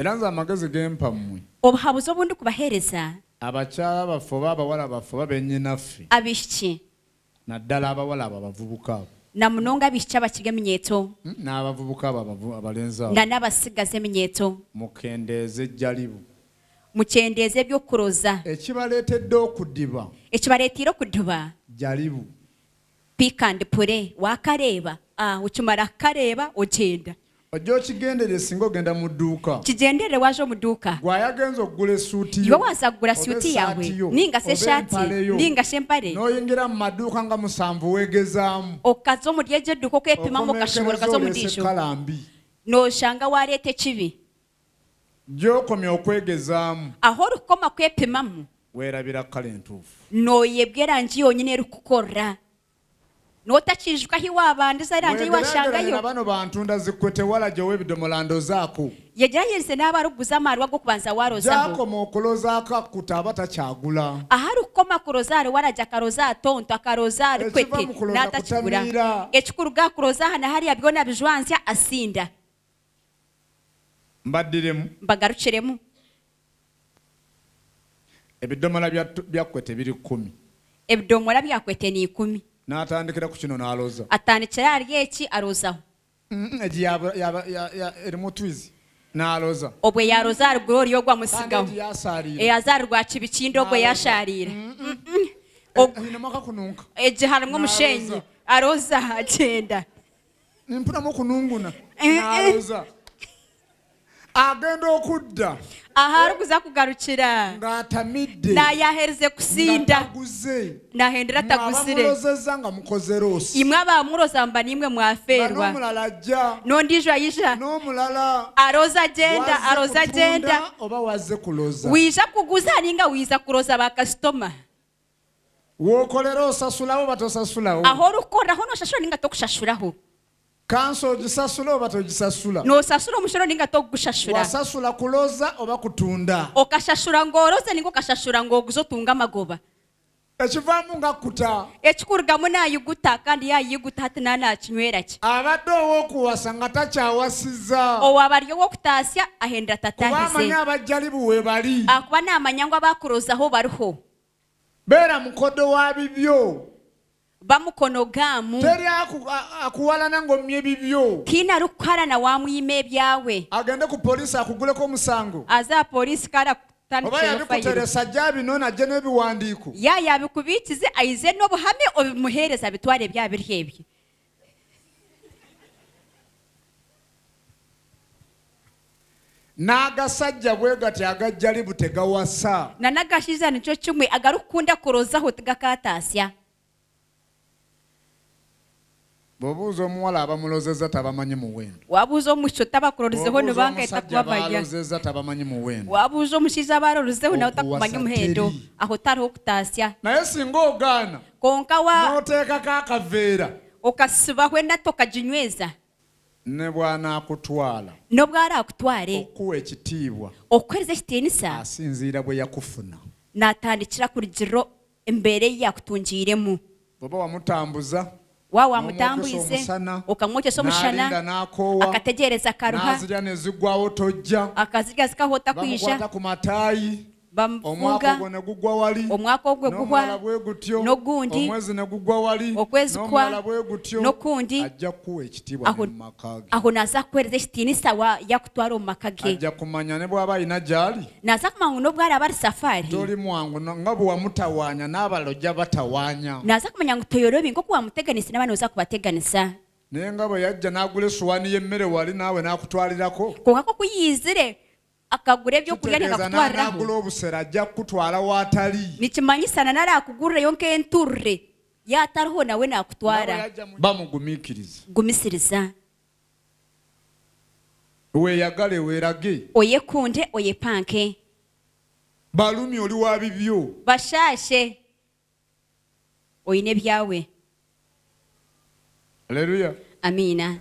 era nze amagezi gempa mmwe obuhabuzi obundi kubahereza abakyala baffe oba abawala baffe oba bennyinaffe abishiki naddala abawala abo abavubuka abo namunonga abishiki abakiga eminyeeto hmm? n'abavubuka abo abalenzi abo nga n'abasigaza eminyeeto mukendeeza ejjalibu mukendeeza ebyokuroza ekibaleetedde okudiba ekibaleetiire okudiba jjalibu pikandi pure waakareeba ukimara ah, kareeba ogenda ojja okigenderere singa ogenda mu dduuka kigenderere waje omudduuka gweayagenza okugula esuuti iwe wansa kugula suuti yaabwe ninga seshati ninga shempale n'oyingira mu maduuka nga musanvu weegezaamu okaza omuli ejo edduuka okwepimamu okashobora okaza omudiisho n'oshanga waaleeta ekibi gy'okomya okwegezaamu aho orukukoma kwepimamu weerabira kale entuufu n'oyebwa erangi yonyine erikukorra n'otakijuka hiwabandiza era bantu ebidomola ndozaako yegerageze n'abaruguza amarwa akakuta aba takyagula akaroza atonto akaroza arikwete n'atakigura ekikuruga byona asinda mbaddiremu mbagarukiremu ebidomola byakwete biri kkumi ebidomora byakwete ni natandikira ku kino naroza atandikira yarya eki arozaho egi erimu twizi naroza obwe yaroza haruguru oriyo gwamusigaho eyaza harugwa kibikindi obwe yasharira hinemu akakununka egi eh, harimu eh, omushenyi aroza agenda nimpunamu okununguna eh, naroza agenda okudda aharuguza kugarukira ng'atamidde nayahereze kusinda nahendera ataguzire mwabamurozeza nga mukoze rosi imwe abamuroza mba nimwe mwaferwa n'omulala ajja n'ondijo ayija n'omulala aroza agenda aroza agenda oba waze kuloza wija kuguza ninga wiza kuroza bakasitoma wokolera osasulawo batosasulawo aho rukoreraho noshashura ninga tokushashuraho nosasula omusolo ninga togusasulaasasula kuloza oba kutunda okasasula ngoloze ninga okasasula ngaoguza otunga amagoba ekivamu nga kuta ekikurugamu nayuguta kandi yayuguta hati na nakinywera ki abadde owokuwasa nga takyawasiza owaba ari owokutasya ahendera tatahisemanye abajja libuwe bali akuba namanya ngu abakurozaho bariho beera mukodo wa bibyo bamukono gaamu teri akuwalana ng'omya ebibyo tiina lukukalana waamuyima ebyawe agende ku poliisi akuguleko omusango aza poliisi kala oba yabikuteresa gya bino najje n'ebiwandiiko yaya abikubiikize aize n'obuhame obimuheereza bitwara ebya biri ebyo n'agasajja bwe gati agajjali butegawasa nanagashiza nikyo kimwe agarukukunda kurozaho tigakataasya bobuuza omuwala abamulozeza tabamanyi muwendo wabuuza omuco tabakulorizeho nibangaetakubabayaa tabamanyi muwendo wabuuza omusiza abalorizeho nawe takumanyi muhendo aho tariho kutasya naye singa ogaana konka wanotekako akaveera okasibaho enata okaginyweza nebwanakutwala nobwara akutware okuwa ekitiibwa okuhereza ekitinisa asinziira bwe yakufuna natandikira kurugiro embeera eyi yakutungiremu oba wamutambuza wa wamutambuize ukamwocyesa omushana akategereza karuha nazirya nezigwaho tojja akazirya zikahota kwija omwaka ogwe gugwa n'ogundi okwezi kwa n'okundi aho naza kuhereza ekitinisa yakutwara omu maka ge naza kumanya n'obw araba ari safari naza kumanya ngu toyorobi nk'oku wamuteganisi n'abana oza kubateganisa naye nga bwe yajja n'agura esuwaani y'emmere wali naawe n'akutwalirako konka kokuyiizire akagura ebyokulya nagula obusera ajja kukutwala watali nikimanyisana nari akugurureyo nk'enturure yataroho nawe nakutwara bamugumikiriza gumisiriza weyagale werage oyekunde oyepanke balumi oli wabibyo bashashe oyine ebyawe aleluya amina